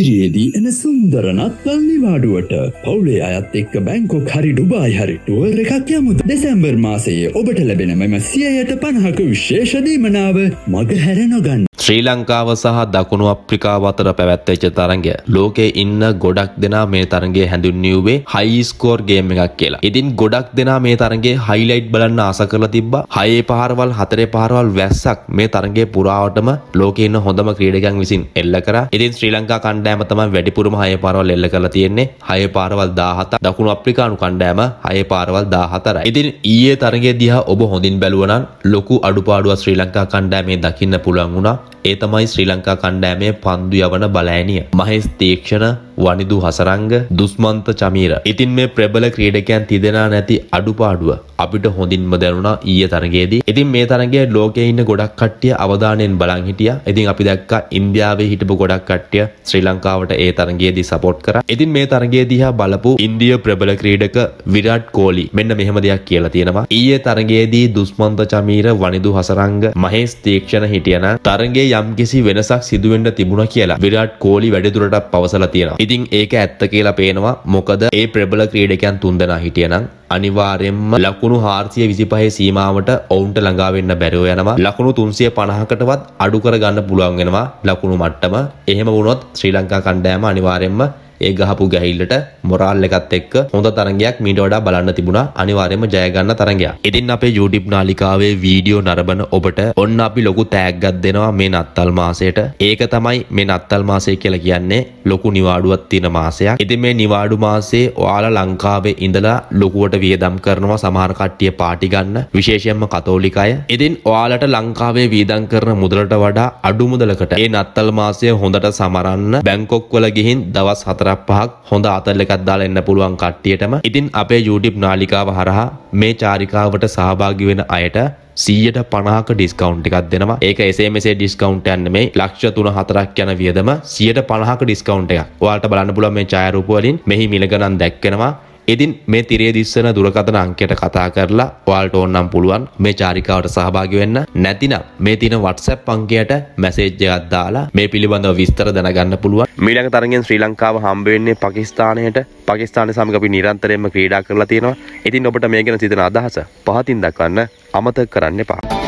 ඉදිරියේදී එන සුන්දරනත්තල් නිවාඩුවට පවුලේ අයත් එක්ක බැංකොක් හරි ඩුබායි හරිටුව එකක් යමුද දෙසැම්බර් මාසයේ ඔබට ලැබෙන මෙම සියයට පණහක විශේෂදීමනාව මග හැර නොගන්න. ශ්‍රී ලංකාව සහ දකුණු අප්‍රිකාව අතර පැවැත්වෙච්ච තරගය ලෝකේ ඉන්න ගොඩක් දෙනා මේ තරගේ හැඳුන්නියුවේ හයිස්කෝර් ගේම් එකක් කියලා. ඉතින් ගොඩක් දෙනා මේ තරගේ හයිලයිට් බලන්න ආස කරලා තිබ්බා. හයේ පහරවල් හතරේ පහරවල් වැස්සක් මේ තරගේ පුරාවටම ලෝකේ ඉන්න හොඳම ක්‍රීඩකයන් විසින් එල්ල කරා. ඉතින් ශ්‍රී ලංකා කණ්ඩ කණ්ඩෑම තමයි වැඩිපුරම හය පාරවල් එල්ල කරලා තියෙන්නේ හය පාරවල් 17 දකුණු අප්‍රිකානු කණ්ඩෑම හය පාරවල් 14යි. ඉතින් ඊයේ තරගය දිහා ඔබ හොඳින් බැලුවා නම් ලොකු අඩුපාඩුවක් ශ්‍රී ලංකා කණ්ඩෑමේ දකින්න පුළුවන් වුණා. ඒ තමයි ශ්‍රී ලංකා කණ්ඩෑමේ පන්දු යවන බලෑනිය. මහේස් තීක්ෂණ වනිදු හසරංග දුස්මන්ත චමීර. ඉතින් මේ ප්‍රබල ක්‍රීඩකයන් තිදෙනා නැති අඩුපාඩුව අපිට හොඳින්ම දැනුණා ඊය තරගයේදී. ඉතින් මේ තරගයේ ලෝකයේ ඉන්න ගොඩක් කට්ටිය අවධානයෙන් බලන් හිටියා. ඉතින් අපි දැක්කා ඉන්දියාවේ හිටපු ගොඩක් කට්ටිය ශ්‍රී ලංකාවට ඒ තරගයේදී සපෝට් කරා. ඉතින් මේ තරගය දිහා බලපු ඉන්දිය ප්‍රබල ක්‍රීඩක විරාට් කෝලි මෙන්න මෙහෙම දෙයක් කියලා තියෙනවා. ඊයේ තරගයේදී දුස්මන්ත චමීර, වනිදු හසරංග, මහේස් තීක්ෂණ හිටියන තරගයේ යම්කිසි වෙනසක් සිදු වෙන්න තිබුණා කියලා විරාට් කෝලි වැඩිදුරටත් පවසලා තියෙනවා. ඉතින් ඒක ඇත්ත කියලා පේනවා. මොකද ඒ ප්‍රබල ක්‍රීඩකයන් තුන්දෙනා හිටියනම් අනිවාර්යෙන්ම ලකුණු 425 සීමාවට ඔවුන්ට ළඟා වෙන්න බැරිව යනවා. ලකුණු 350කටවත් අඩු කරගන්න පුළුවන් වෙනවා ලකුණු මට්ටම. එහෙම වුණොත් ශ්‍රී ලංකා කණ්ඩායම අනිවාර්යෙන්ම ඒ ගහපු ගැහිල්ලට මොරාල් එකත් එක්ක හොඳ තරගයක් මීට වඩා බලන්න තිබුණා අනිවාර්යයෙන්ම ජයගන්න තරගයක්. ඉතින් අපේ YouTube නාලිකාවේ වීඩියෝ නරඹන ඔබට ඔන්න අපි ලොකු තෑග්ගක් දෙනවා මේ නත්තල් මාසයට. ඒක තමයි මේ නත්තල් මාසය කියලා කියන්නේ ලොකු නිවාඩුවක් තියෙන මාසයක්. ඉතින් මේ නිවාඩු මාසයේ ඔයාලා ලංකාවේ ඉඳලා ලොකුවට වියදම් කරනවා සමහර කට්ටිය පාටි ගන්න විශේෂයෙන්ම කතෝලික අය. ඉතින් ඔයාලට ලංකාවේ වියදම් කරන මුදලට වඩා අඩු මුදලකට මේ නත්තල් මාසය හොඳට සමරන්න බැංකොක් වල ගිහින් දවස් 4 හතරක් පහක් හොඳ අතල් එකක් දාලා එන්න පුළුවන් කට්ටියටම ඉතින් අපේ YouTube නාලිකාව හරහා මේ චාරිකාවට සහභාගි වෙන අයට සීයට පනාක ඩිස්කවන්් එකක් දෙනවා ඒක එසේමසේ ඩිස්කවන්ට යන්න මේ ලක්ෂ තුන හතරක් යන වියදම සියට පනහක ඩිස්කවන්් එක වාට බලන්න පුල මේ චායරූපවලින් මෙහි මිලගනන් දැක්කෙනවා ඉතින් මේ තිරේ දිස්සන දුරකථන අංකයට කතා කරලා ඔයාලට ඕනනම් පුළුවන් මේ චාරිකාවට සහභාගි වෙන්න. නැතිනම් මේ තියෙන WhatsApp අංකයට මැසේජ් එකක් දාලා මේ පිළිබඳව විස්තර දැනගන්න පුළුවන්. මීළඟ තරගෙන් ශ්‍රී ලංකාව හම්බ වෙන්නේ පාකිස්තානයට. පාකිස්තානය සමග අපි නිරන්තරයෙන්ම ක්‍රීඩා කරලා තියෙනවා. ඉතින් ඔබට මේ ගැන සිතන අදහස පහතින් දක්වන්න අමතක කරන්න එපා.